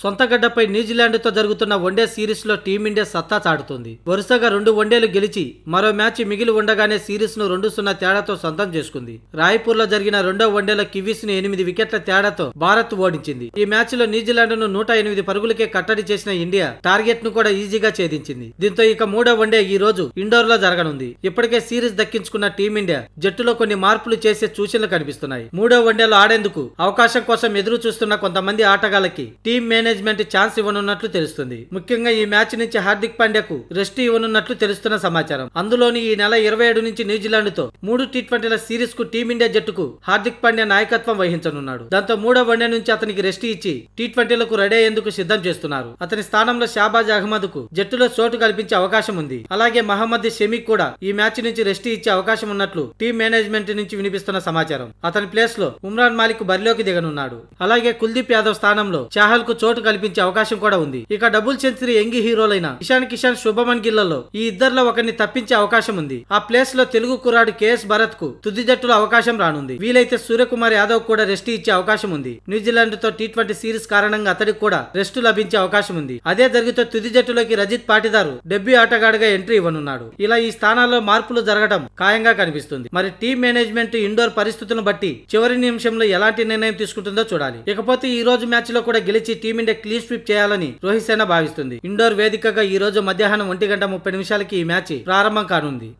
సొంత గడ్డపై న్యూజిలాండ్తో జరుగుతున్న వన్డే సిరీస్లో టీమిండియా సత్తా చాటుతుంది వరుసగా రెండు వన్డేలు గెలిచి మరో మ్యాచ్ మిగిలి ఉండగానే సిరీస్ను రెండు సున్నా తేడాతో సొంతం చేసుకుంది రాయ్పూర్లో జరిగిన రెండో వన్డేలో కివీస్ను ఎనిమిది వికెట్ల తేడాతో భారత్ ఓడించింది ఈ మ్యాచ్లో న్యూజిలాండ్ను నూట ఎనిమిది పరుగులకే కట్టడి చేసిన ఇండియా టార్గెట్ను కూడా ఈజీగా ఛేదించింది దీంతో ఇక మూడో వన్డే ఈ రోజు ఇండోర్లో జరగనుంది ఇప్పటికే సిరీస్ దక్కించుకున్న టీమిండియా జట్టులో కొన్ని మార్పులు చేసే సూచనలు కనిపిస్తున్నాయి మూడో వన్డేలో ఆడేందుకు అవకాశం కోసం ఎదురు చూస్తున్న కొంతమంది ఆటగాళ్లకి టీం మేనేజ్ మేనేజ్మెంట్ ఛాన్స్ ఇవ్వనున్నట్లు తెలుస్తుంది ముఖ్యంగా ఈ మ్యాచ్ నుంచి హార్దిక్ పాండ్యాకు రెస్ట్ ఇవ్వనున్నట్లు తెలుస్తున్న సమాచారం అందులోని ఈ నెల ఇరవై ఏడు నుంచి న్యూజిలాండ్ తో మూడు టీ ట్వంటీల సిరీస్ కు టీమిండియా జట్టుకు హార్దిక్ పాండ్యా నాయకత్వం వహించనున్నాడు దాంతో మూడో వన్డే నుంచి అతనికి రెస్ట్ ఇచ్చి టీ ట్వంటీలకు రెడీ అయ్యేందుకు సిద్ధం చేస్తున్నారు అతని స్థానంలో షాబాజ్ అహ్మద్ కు జట్టులో చోటు కల్పించే అవకాశం ఉంది అలాగే మహమ్మద్ షమీక్ కూడా ఈ మ్యాచ్ నుంచి రెస్ట్ ఇచ్చే అవకాశం ఉన్నట్లు టీమ్ మేనేజ్మెంట్ నుంచి వినిపిస్తున్న సమాచారం అతని ప్లేస్ లో ఉమ్రాన్ మాలిక్ బరిలోకి దిగనున్నాడు అలాగే కుల్దీప్ యాదవ్ స్థానంలో చాహల్ కు చోటు చోటు కల్పించే అవకాశం కూడా ఉంది ఇక డబుల్ సెంచరీ యంగి హీరోలైన ఇషాన్ కిషాన్ శుభమన్ గిల్లలో ఈ ఇద్దరిలో ఒకరిని తప్పించే అవకాశం ఉంది ఆ ప్లేస్ లో తెలుగు కురాడు కేఎస్ భరత్ కు తుది జట్టులో అవకాశం రానుంది వీలైతే సూర్యకుమార్ యాదవ్ కూడా రెస్ట్ ఇచ్చే అవకాశం ఉంది న్యూజిలాండ్ తో టీ ట్వంటీ సిరీస్ కారణంగా అతడికి కూడా రెస్ట్ లభించే అవకాశం ఉంది అదే జరిగితే తుది జట్టులోకి రజిత్ పాటిదారు డెబ్యూ ఆటగాడిగా ఎంట్రీ ఇవ్వనున్నాడు ఇలా ఈ స్థానాల్లో మార్పులు జరగడం ఖాయంగా కనిపిస్తుంది మరి టీం మేనేజ్మెంట్ ఇండోర్ పరిస్థితులను బట్టి చివరి నిమిషంలో ఎలాంటి నిర్ణయం తీసుకుంటుందో చూడాలి ఇకపోతే ఈ రోజు మ్యాచ్ లో కూడా గెలిచి టీమిండియా ఇండియా క్లీన్ స్వీప్ చేయాలని రోహిత్ శర్మ భావిస్తుంది ఇండోర్ వేదికగా ఈ రోజు మధ్యాహ్నం ఒంటి గంట ముప్పై నిమిషాలకి ఈ మ్యాచ్ ప్రారంభం కానుంది